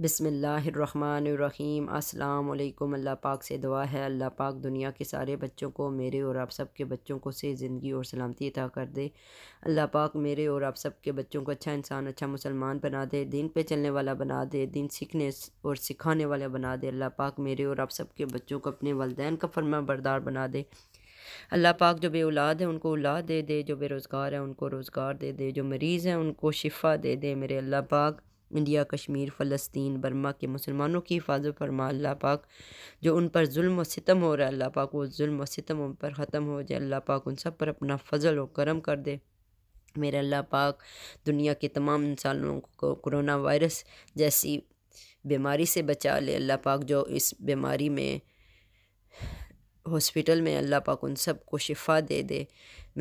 बिसमीम अल्लाम अल्लाह पाक से दुआ है अल्लाह पाक दुनिया के सारे बच्चों को मेरे और आप सब के बच्चों को से ज़िंदगी और सलामती अता कर दे अल्लाह पाक मेरे और आप सब के बच्चों को अच्छा इंसान अच्छा मुसलमान बना दे दिन पे चलने वाला बना दे दिन सीखने और सिखाने वाला बना दे अल्लाह पाक मेरे और आप सब के बच्चों को अपने वालदेन का फरमा बरदार बना दे अल्लाह पाक जो बे औलाद है उनको औलाद दे दे जो बेरोज़गार है उनको रोज़गार दे दे जो मरीज़ हैं उनको शिफा दे दे मेरे अल्लाह पाक इंडिया कश्मीर फ़लस्तीन बर्मा के मुसलमानों की हिफाजत फरमा अल्लाह पाक जो उन पर जुल्म व सितम हो रहा है अल्लाह पाक वो जुल्म व सितम उन पर ख़त्म हो जाए अल्लाह पाक उन सब पर अपना फ़जल व करम कर दे मेरे अल्लाह पाक दुनिया के तमाम इंसानों को कोरोना वायरस जैसी बीमारी से बचा ले अल्लाह पाक जो इस बीमारी में हॉस्पिटल में अल्लाह पाक उन सब को शिफा दे दे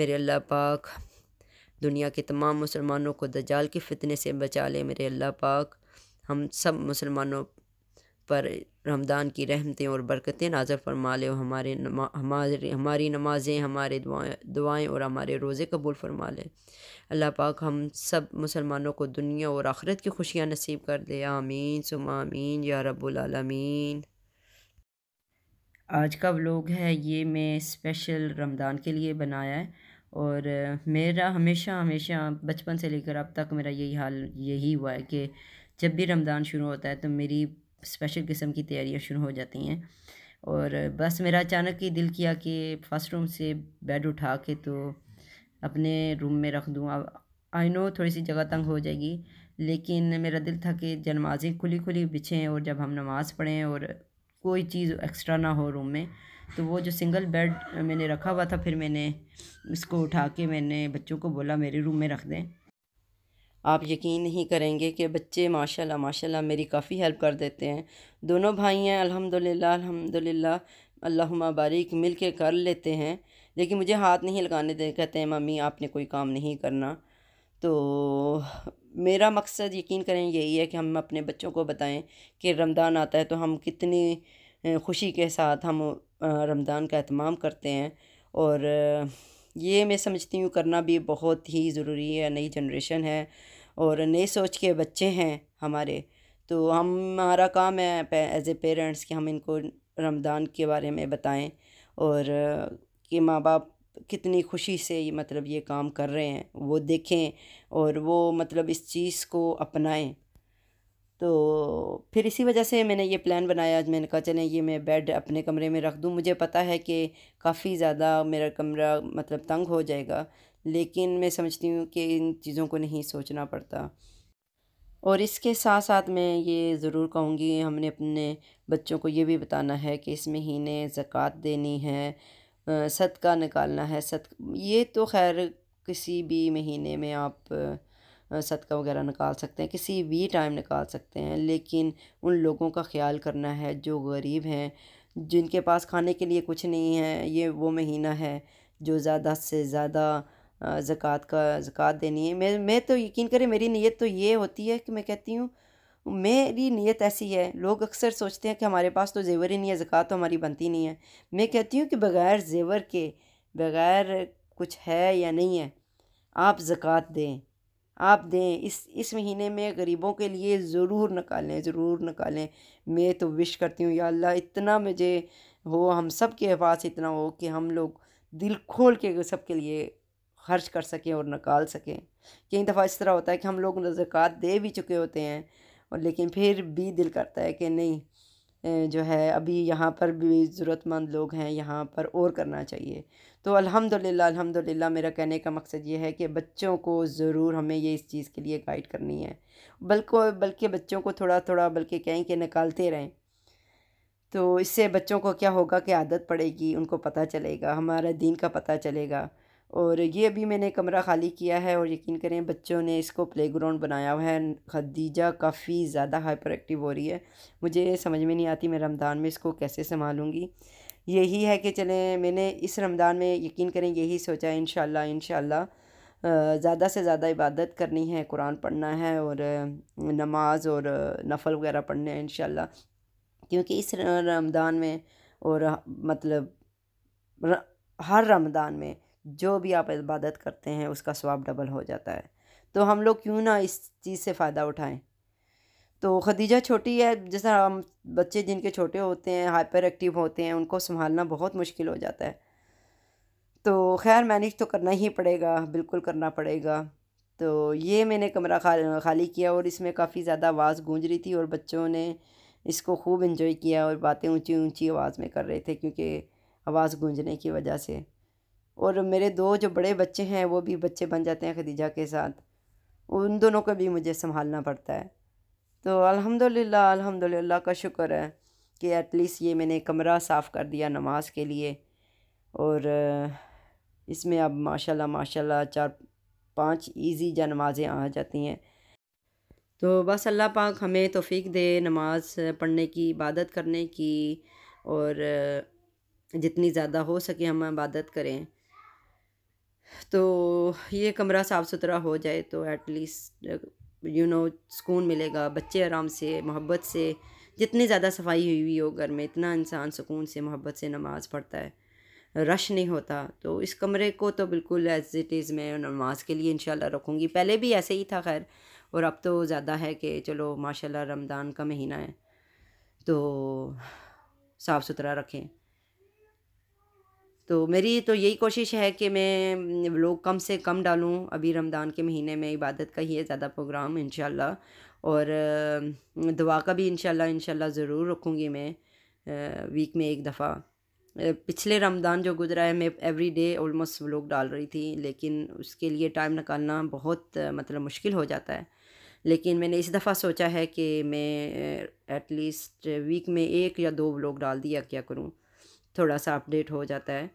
मेरे अल्लाह पाक दुनिया के तमाम मुसलमानों को दजाल के फितने से बचा ले मेरे अल्लाह पाक हम सब मुसलमानों पर रमदान की रहमतें और बरकतें नाजर फरमा ले हमारे नमा, हमारे हमारी नमाज़ें हमारे दुआएं दुआएं और हमारे रोज़े कबूल फरमा ले अल्लाह पाक हम सब मुसलमानों को दुनिया और आखरत की खुशियाँ नसीब कर दे आमीन सुम आमीन या रबालमीन आज का व्लॉग है ये मैं स्पेशल रमदान के लिए बनाया है और मेरा हमेशा हमेशा बचपन से लेकर अब तक मेरा यही हाल यही हुआ है कि जब भी रमज़ान शुरू होता है तो मेरी स्पेशल किस्म की तैयारियाँ शुरू हो जाती हैं और बस मेरा अचानक ही दिल किया कि फर्स्ट रूम से बेड उठा के तो अपने रूम में रख दूँ अब आई नो थोड़ी सी जगह तंग हो जाएगी लेकिन मेरा दिल था कि जनमाजें खुली खुली बिछें और जब हम नमाज़ पढ़ें और कोई चीज़ एक्स्ट्रा ना हो रूम में तो वो जो सिंगल बेड मैंने रखा हुआ था फिर मैंने इसको उठा के मैंने बच्चों को बोला मेरे रूम में रख दें आप यकीन नहीं करेंगे कि बच्चे माशाल्लाह माशाल्लाह मेरी काफ़ी हेल्प कर देते हैं दोनों भाई हैं अल्हम्दुलिल्लाह अल्हम्दुलिल्लाह अल्लाहुम्मा बारिक मिल के कर लेते हैं लेकिन मुझे हाथ नहीं लगाने दे कहते हैं मम्मी आपने कोई काम नहीं करना तो मेरा मकसद यकीन करें यही है कि हम अपने बच्चों को बताएं कि रमज़ान आता है तो हम कितनी खुशी के साथ हम रमज़ान का अहतमाम करते हैं और ये मैं समझती हूँ करना भी बहुत ही ज़रूरी है नई जनरेशन है और नए सोच के बच्चे हैं हमारे तो हम हमारा काम है एज ए पेरेंट्स कि हम इनको रमज़ान के बारे में बताएं और कि माँ बाप कितनी खुशी से ये मतलब ये काम कर रहे हैं वो देखें और वो मतलब इस चीज़ को अपनाएं तो फिर इसी वजह से मैंने ये प्लान बनाया आज मैंने कहा चलें ये मैं बेड अपने कमरे में रख दूँ मुझे पता है कि काफ़ी ज़्यादा मेरा कमरा मतलब तंग हो जाएगा लेकिन मैं समझती हूँ कि इन चीज़ों को नहीं सोचना पड़ता और इसके साथ साथ मैं ये ज़रूर कहूँगी हमने अपने बच्चों को ये भी बताना है कि इस महीने ज़क़़त देनी है सदका निकालना है सद ये तो खैर किसी भी महीने में आप सदका वगैरह निकाल सकते हैं किसी भी टाइम निकाल सकते हैं लेकिन उन लोगों का ख्याल करना है जो गरीब हैं जिनके पास खाने के लिए कुछ नहीं है ये वो महीना है जो ज़्यादा से ज़्यादा ज़क़़त का ज़क़़त देनी है मैं मैं तो यकीन करें मेरी नीयत तो ये होती है कि मैं कहती हूँ मेरी नीयत ऐसी है लोग अक्सर सोचते हैं कि हमारे पास तो जेवर ही नहीं है ज़क़़त तो हमारी बनती नहीं है मैं कहती हूँ कि बग़ैर जेवर के बग़ैर कुछ है या नहीं है आप ज़क़़त दें आप दें इस इस महीने में गरीबों के लिए ज़रूर निकालें ज़रूर निकालें मैं तो विश करती हूँ या अल्लाह इतना मुझे हो हम सब के पास इतना हो कि हम लोग दिल खोल के सबके लिए खर्च कर सकें और निकाल सकें कई दफ़ा इस तरह होता है कि हम लोग ज़क़़त दे भी चुके होते हैं और लेकिन फिर भी दिल करता है कि नहीं जो है अभी यहाँ पर भी ज़रूरतमंद लोग हैं यहाँ पर और करना चाहिए तो अल्हम्दुलिल्लाह अल्हम्दुलिल्लाह मेरा कहने का मकसद ये है कि बच्चों को ज़रूर हमें ये इस चीज़ के लिए गाइड करनी है बल्कि बल्कि बच्चों को थोड़ा थोड़ा बल्कि कहें कि निकालते रहें तो इससे बच्चों को क्या होगा कि आदत पड़ेगी उनको पता चलेगा हमारा दीन का पता चलेगा और ये अभी मैंने कमरा खाली किया है और यकीन करें बच्चों ने इसको प्लेग्राउंड बनाया हुआ है खदीजा काफ़ी ज़्यादा हाइपर एक्टिव हो रही है मुझे समझ में नहीं आती मैं रमज़ान में इसको कैसे संभालूँगी यही है कि चलें मैंने इस रमज़ान में यकीन करें यही सोचा इन इन ज़्यादा से ज़्यादा इबादत करनी है कुरान पढ़ना है और नमाज और नफल वगैरह पढ़ने हैं इन क्योंकि इस रमज़ान में और मतलब हर रमज़ान में जो भी आप इबादत करते हैं उसका स्वाब डबल हो जाता है तो हम लोग क्यों ना इस चीज़ से फ़ायदा उठाएं तो खदीजा छोटी है जैसा हम बच्चे जिनके छोटे होते हैं हाइपर एक्टिव होते हैं उनको संभालना बहुत मुश्किल हो जाता है तो खैर मैनेज तो करना ही पड़ेगा बिल्कुल करना पड़ेगा तो ये मैंने कमरा खाली किया और इसमें काफ़ी ज़्यादा आवाज़ गूंज रही थी और बच्चों ने इसको खूब इन्जॉय किया और बातें ऊंची ऊंची आवाज़ में कर रहे थे क्योंकि आवाज़ गूंजने की वजह से और मेरे दो जो बड़े बच्चे हैं वो भी बच्चे बन जाते हैं खदीजा के साथ उन दोनों को भी मुझे संभालना पड़ता है तो अल्हम्दुलिल्लाह अल्हम्दुलिल्लाह का शुक्र है कि एटलीस्ट ये मैंने कमरा साफ़ कर दिया नमाज के लिए और इसमें अब माशाल्लाह माशाल्लाह चार पांच इजी जा नमाज़ें आ जाती हैं तो बस अल्लाह पाक हमें तोफ़ी दे नमाज़ पढ़ने की इबादत करने की और जितनी ज़्यादा हो सके हम इबादत करें तो ये कमरा साफ़ सुथरा हो जाए तो एटलीस्ट यू नो सुकून मिलेगा बच्चे आराम से मोहब्बत से जितनी ज़्यादा सफाई हुई हुई हो घर में इतना इंसान सुकून से मोहब्बत से नमाज़ पढ़ता है रश नहीं होता तो इस कमरे को तो बिल्कुल एज इट इज़ मैं नमाज के लिए इंशाल्लाह रखूँगी पहले भी ऐसे ही था खैर और अब तो ज़्यादा है कि चलो माशाल्लाह रमज़ान का महीना है तो साफ़ सुथरा रखें तो मेरी तो यही कोशिश है कि मैं लोग कम से कम डालूँ अभी रमज़ान के महीने में इबादत का ही है ज़्यादा प्रोग्राम इन और दुआ का भी इन शाला ज़रूर रखूँगी मैं वीक में एक दफ़ा पिछले रमज़ान जो गुजरा है मैं एवरी डे ऑलमोस्ट व्लॉग डाल रही थी लेकिन उसके लिए टाइम निकालना बहुत मतलब मुश्किल हो जाता है लेकिन मैंने इस दफ़ा सोचा है कि मैं एटलीस्ट वीक में एक या दो व्लॉग डाल दिया क्या करूँ थोड़ा सा अपडेट हो जाता है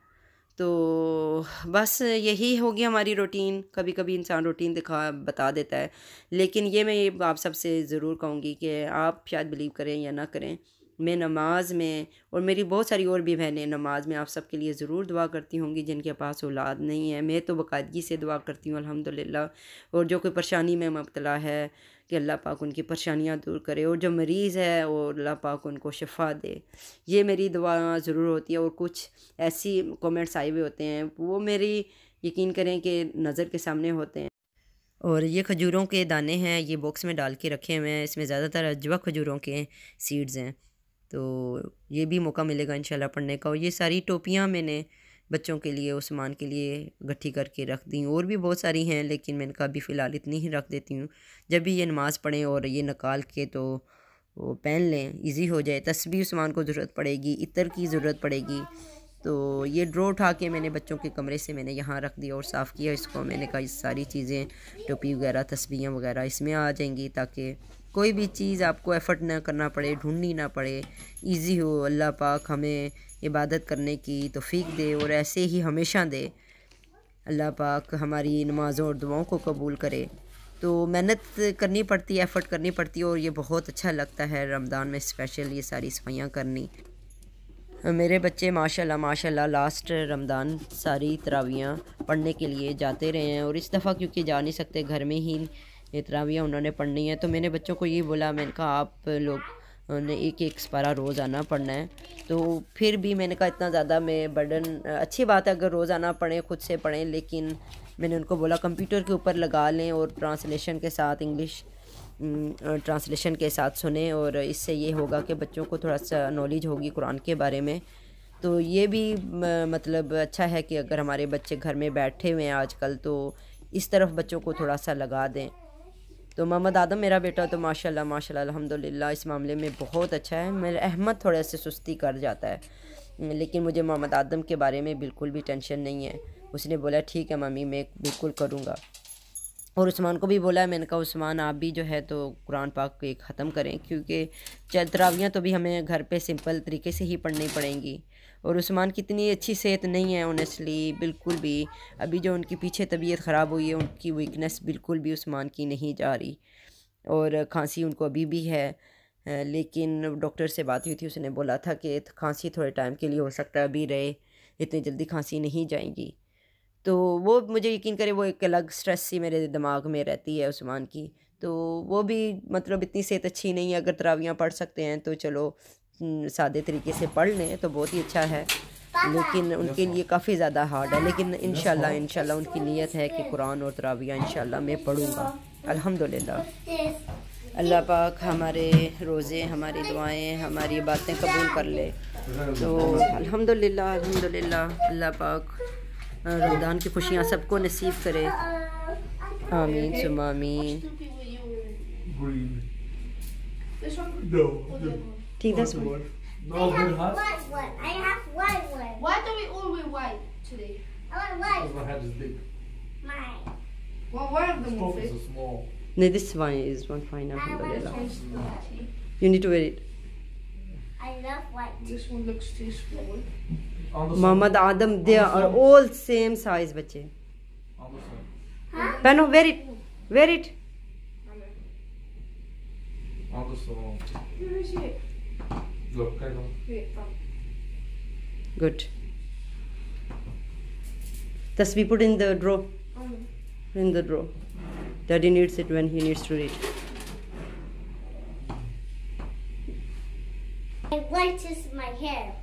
तो बस यही होगी हमारी रूटीन कभी कभी इंसान रूटीन दिखा बता देता है लेकिन ये मैं आप सबसे ज़रूर कहूँगी कि आप शायद बिलीव करें या ना करें मैं नमाज में और मेरी बहुत सारी और भी बहनें नमाज में आप सबके लिए ज़रूर दुआ करती होंगी जिनके पास औलाद नहीं है मैं तो बाकायदगी से दुआ करती हूँ अलहमदिल्ला और जो कोई परेशानी में मुबतला है कि अल्लाह पाक उनकी परेशानियाँ दूर करे और जो मरीज़ है वो अल्लाह पाक उनको शफा दे ये मेरी दुआ ज़रूर होती है और कुछ ऐसी कमेंट्स आए हुए होते हैं वो मेरी यकीन करें कि नज़र के सामने होते हैं और ये खजूरों के दाने हैं ये बॉक्स में डाल के रखे हुए हैं इसमें ज़्यादातर अजवा खजूरों के सीड्स हैं तो ये भी मौका मिलेगा इन पढ़ने का और ये सारी टोपियाँ मैंने बच्चों के लिए उस्मान के लिए इकट्ठी करके रख दी और भी बहुत सारी हैं लेकिन मैंने कहा अभी फ़िलहाल इतनी ही रख देती हूँ जब भी ये नमाज़ पढ़ें और ये निकाल के तो वो पहन लें इजी हो जाए तस्वीर सामान को ज़रूरत पड़ेगी इतर की ज़रूरत पड़ेगी तो ये ड्रो उठा के मैंने बच्चों के कमरे से मैंने यहाँ रख दिया और साफ़ किया इसको मैंने कहा सारी चीज़ें टोपी वगैरह तस्वीरें वगैरह इसमें आ जाएंगी ताकि कोई भी चीज़ आपको एफ़र्ट ना करना पड़े ढूंढनी ना पड़े इजी हो अल्लाह पाक हमें इबादत करने की तोफ़ीक दे और ऐसे ही हमेशा दे अल्लाह पाक हमारी नमाज़ों और दुआओं को कबूल करे तो मेहनत करनी पड़ती है एफ़र्ट करनी पड़ती है और ये बहुत अच्छा लगता है रमज़ान में स्पेशल ये सारी सफाइयाँ करनी मेरे बच्चे माशाल्लाह माशाल्लाह लास्ट रमज़ान सारी तरावियाँ पढ़ने के लिए जाते रहे हैं और इस दफ़ा क्योंकि जा नहीं सकते घर में ही तरावियाँ उन्होंने पढ़नी है तो मैंने बच्चों को ये बोला मैंने कहा आप लोग उन्हें एक एक सपारा रोज़ आना पड़ना है तो फिर भी मैंने कहा इतना ज़्यादा मैं बर्डन अच्छी बात है अगर रोज़ आना पड़े खुद से पढ़ें लेकिन मैंने उनको बोला कंप्यूटर के ऊपर लगा लें और ट्रांसलेशन के साथ इंग्लिश ट्रांसलेशन के साथ सुने और इससे ये होगा कि बच्चों को थोड़ा सा नॉलेज होगी कुरान के बारे में तो ये भी मतलब अच्छा है कि अगर हमारे बच्चे घर में बैठे हुए हैं आजकल तो इस तरफ बच्चों को थोड़ा सा लगा दें तो मोहम्मद आदम मेरा बेटा तो माशाल्लाह माशाल्लाह अल्हम्दुलिल्लाह इस मामले में बहुत अच्छा है मेरा अहमद थोड़ा से सुस्ती कर जाता है लेकिन मुझे मोहम्मद आदम के बारे में बिल्कुल भी टेंशन नहीं है उसने बोला ठीक है मम्मी मैं बिल्कुल करूँगा और उस्मान को भी बोला मैंने कहा उस्मान आप भी जो है तो कुरान पाक के ख़त्म करें क्योंकि चल तो भी हमें घर पे सिंपल तरीके से ही पढ़नी पड़ेंगी और उस्मान की इतनी अच्छी सेहत नहीं है ऑनेस्टली बिल्कुल भी अभी जो उनकी पीछे तबीयत ख़राब हुई है उनकी वीकनेस बिल्कुल भी उस्मान की नहीं जा रही और खांसी उनको अभी भी है लेकिन डॉक्टर से बात हुई थी उसने बोला था कि खांसी थोड़े टाइम के लिए हो सकता है अभी रहे इतनी जल्दी खांसी नहीं जाएंगी तो वो मुझे यकीन करे वो एक अलग स्ट्रेस सी मेरे दिमाग में रहती है उस्मान की तो वो भी मतलब इतनी सेहत अच्छी नहीं है अगर तरावियाँ पढ़ सकते हैं तो चलो सादे तरीके से पढ़ लें तो बहुत ही अच्छा है लेकिन उनके लिए काफ़ी ज़्यादा हार्ड है लेकिन इन शाला उनकी नीयत है कि कुरान और तरावियाँ इन मैं पढ़ूँगा अल्हम्दुलिल्लाह अल्लाह पाक हमारे रोज़े हमारी दुआएं हमारी बातें कबूल कर ले तो अल्हम्दुलिल्लाह अल्हम्दुलिल्लाह अल्लाह पाक रमदान की खुशियाँ सबको नसीब करे आमीन सुमामीन Take this one. No, I have white one. I have white one. Why do we all wear white today? I want white. Because my head is big. Mine. Well, one the them will is small. No, this one is one fine. You need to wear it. I love white. This one looks too small. Muhammad Adam, they the are all same size, bache. Huh? Pano, wear it. Wear it. On the song. Where is it? Good. Thus we put in the drawer. In the drawer. Daddy needs it when he needs to read. My white is my hair.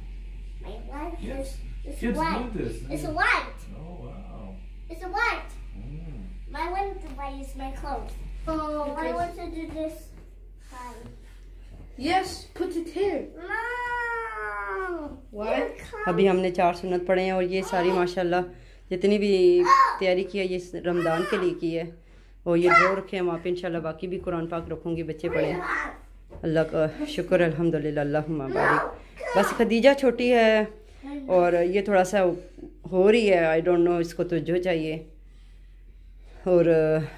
My white yes. is, is white. it's white. Oh wow. It's white. Mm. My white is my clothes. Oh, because I want to do this. Yes, put it here. अभी हमने चार सुन्नत पढ़े हैं और ये सारी oh. माशाल्लाह जितनी भी तैयारी की है ये रमज़ान के लिए की है और ये दो रखे हैं वहाँ पे इंशाल्लाह बाकी भी कुरान पाक रखूँगी बच्चे पढ़े अल्लाह का शुक्र अल्हम्दुलिल्लाह बारिक बस खदीजा छोटी है और ये थोड़ा सा हो रही है आई डोंट नो इसको तो जो चाहिए और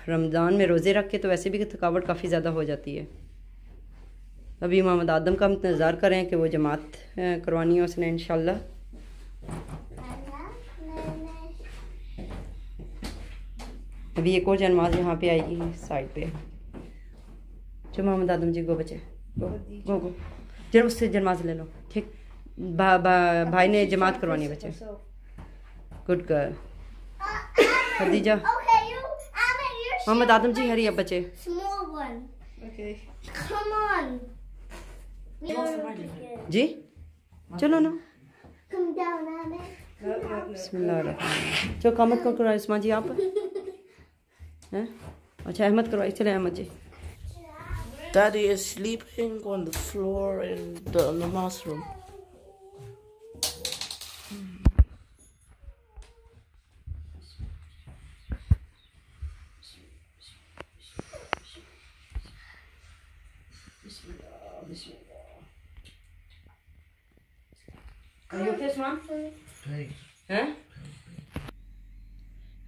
रमज़ान में रोज़े रख के तो वैसे भी थकावट काफ़ी ज़्यादा हो जाती है अभी इमाम आदम का हम इंतज़ार करें कि वो जमात करवानी है उसने इनशाला अभी एक और जनमाज यहाँ पे आएगी साइड पे जो मोहम्मद आदम जी गो बचे गो गो जर उससे जनमाज ले लो ठीक भा, भा, भाई ने जमात करवानी है बच्चे गुड गर्ल खदीजा मोहम्मद आदम जी हरी अब बचे जी चलो ना चलो कामत को करो इसमा जी आप हैं अच्छा अहमद करो चले अहमद जी Daddy is sleeping on the floor in the, in the mass room. है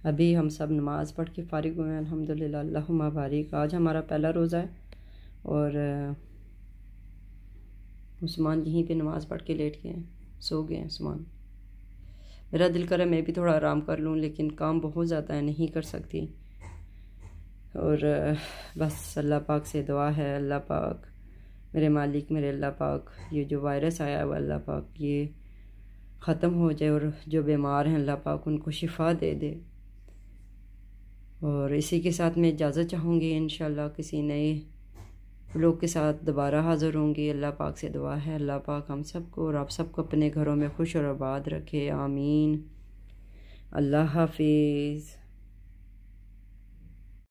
अभी हम सब नमाज़ पढ़ के फ़ारिग हुए हैं अल्हम्दुलिल्लाह बारिक आज हमारा पहला रोज़ा है और उस्मान यहीं पे नमाज़ पढ़ के लेट गए हैं सो गए हैं उस्मान मेरा दिल करे मैं भी थोड़ा आराम कर लूँ लेकिन काम बहुत ज़्यादा है नहीं कर सकती और बस अल्लाह पाक से दुआ है अल्लाह पाक मेरे मालिक मेरे अल्लाह पाक ये जो वायरस आया हुआ अल्लाह पाक ये ख़त्म हो जाए और जो बीमार हैं अल्लाह पाक उनको शिफा दे दे और इसी के साथ मैं इजाज़त चाहूँगी इन किसी नए लोग के साथ दोबारा हाज़िर होंगी अल्लाह पाक से दुआ है अल्लाह पाक हम सबको और आप सबको अपने घरों में खुश और आबाद रखे आमीन अल्लाह हाफिज़